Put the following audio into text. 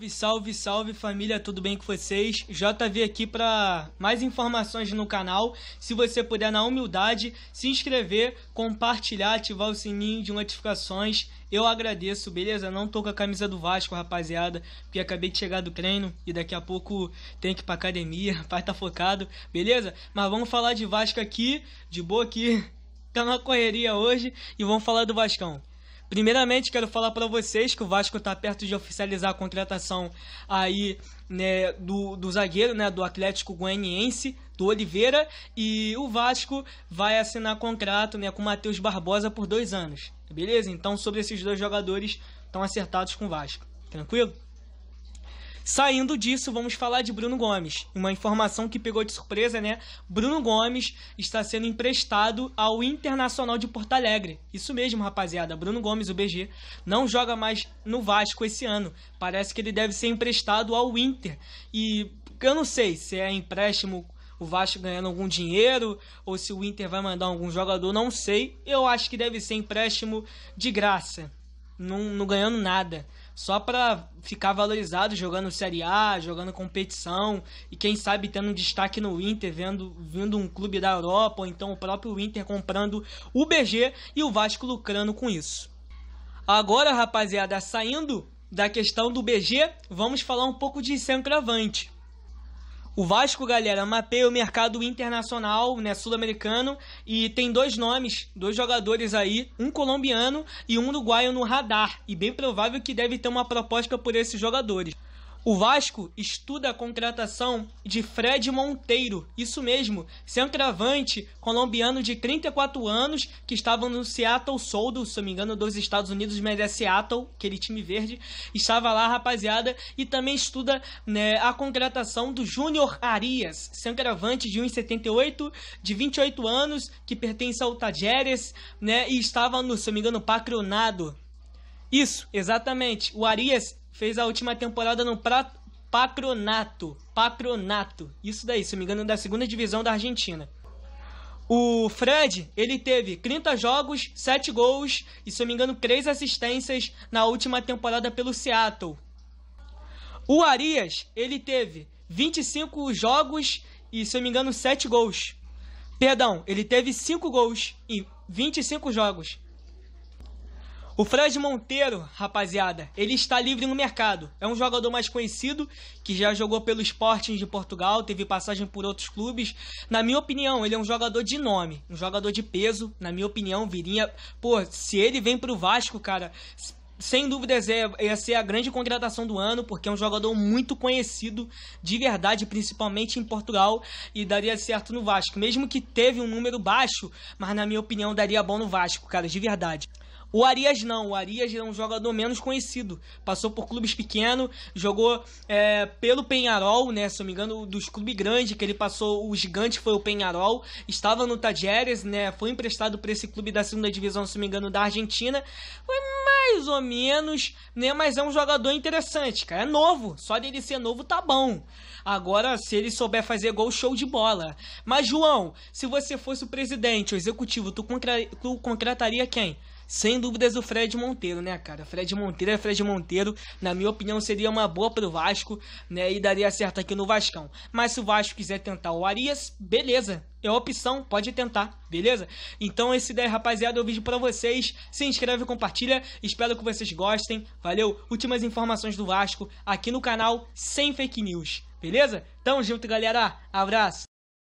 Salve, salve, salve família, tudo bem com vocês? JV aqui para mais informações no canal. Se você puder, na humildade, se inscrever, compartilhar, ativar o sininho de notificações. Eu agradeço, beleza? Não tô com a camisa do Vasco, rapaziada, porque acabei de chegar do treino e daqui a pouco tem que ir pra academia, pai tá focado, beleza? Mas vamos falar de Vasco aqui, de boa aqui. Tá na correria hoje e vamos falar do Vascão. Primeiramente, quero falar para vocês que o Vasco está perto de oficializar a contratação aí né, do, do zagueiro, né, do Atlético Goianiense, do Oliveira, e o Vasco vai assinar contrato né, com o Matheus Barbosa por dois anos. Beleza? Então, sobre esses dois jogadores, estão acertados com o Vasco. Tranquilo? Saindo disso, vamos falar de Bruno Gomes. Uma informação que pegou de surpresa, né? Bruno Gomes está sendo emprestado ao Internacional de Porto Alegre. Isso mesmo, rapaziada. Bruno Gomes, o BG, não joga mais no Vasco esse ano. Parece que ele deve ser emprestado ao Inter. E eu não sei se é empréstimo o Vasco ganhando algum dinheiro ou se o Inter vai mandar algum jogador, não sei. Eu acho que deve ser empréstimo de graça, não, não ganhando nada só para ficar valorizado jogando Série A, jogando competição e quem sabe tendo um destaque no Inter, vendo, vindo um clube da Europa ou então o próprio Inter comprando o BG e o Vasco lucrando com isso. Agora, rapaziada, saindo da questão do BG, vamos falar um pouco de centroavante. O Vasco, galera, mapeia o mercado internacional, né, sul-americano, e tem dois nomes, dois jogadores aí, um colombiano e um uruguaio no radar, e bem provável que deve ter uma proposta por esses jogadores. O Vasco estuda a contratação de Fred Monteiro, isso mesmo, centroavante colombiano de 34 anos que estava no Seattle Soldo, se não me engano, dos Estados Unidos, mas é Seattle, aquele time verde, estava lá, rapaziada, e também estuda né, a contratação do Júnior Arias, centroavante de 1,78, de 28 anos, que pertence ao Tajeres, né, e estava no, se não me engano, Pacronado. Isso, exatamente. O Arias fez a última temporada no pra... Patronato. Patronato. Isso daí, se não me engano, da segunda divisão da Argentina. O Fred, ele teve 30 jogos, 7 gols e, se não me engano, 3 assistências na última temporada pelo Seattle. O Arias, ele teve 25 jogos e, se não me engano, 7 gols. Perdão, ele teve 5 gols em 25 jogos. O Fred Monteiro, rapaziada, ele está livre no mercado. É um jogador mais conhecido que já jogou pelo Sporting de Portugal, teve passagem por outros clubes. Na minha opinião, ele é um jogador de nome, um jogador de peso. Na minha opinião, viria. Pô, se ele vem pro Vasco, cara, sem dúvidas é, ia ser a grande contratação do ano, porque é um jogador muito conhecido de verdade, principalmente em Portugal, e daria certo no Vasco. Mesmo que teve um número baixo, mas na minha opinião daria bom no Vasco, cara, de verdade. O Arias não, o Arias é um jogador menos conhecido. Passou por clubes pequenos, jogou é, pelo Penharol, né? Se eu me engano, dos clubes grandes que ele passou, o gigante foi o Penharol. Estava no Tajeres, né? Foi emprestado para esse clube da segunda divisão, se eu me engano, da Argentina. Foi mais ou menos, né? Mas é um jogador interessante, cara. É novo, só dele ser novo tá bom. Agora, se ele souber fazer gol, show de bola. Mas, João, se você fosse o presidente, o executivo, tu, tu contrataria quem? sem dúvidas o Fred Monteiro, né, cara? Fred Monteiro é Fred Monteiro, na minha opinião, seria uma boa pro Vasco, né? E daria certo aqui no Vascão. Mas se o Vasco quiser tentar o Arias, beleza. É opção, pode tentar, beleza? Então esse daí, rapaziada, é o vídeo para vocês. Se inscreve, compartilha. Espero que vocês gostem. Valeu? Últimas informações do Vasco aqui no canal, sem fake news, beleza? Tamo junto, galera. Abraço.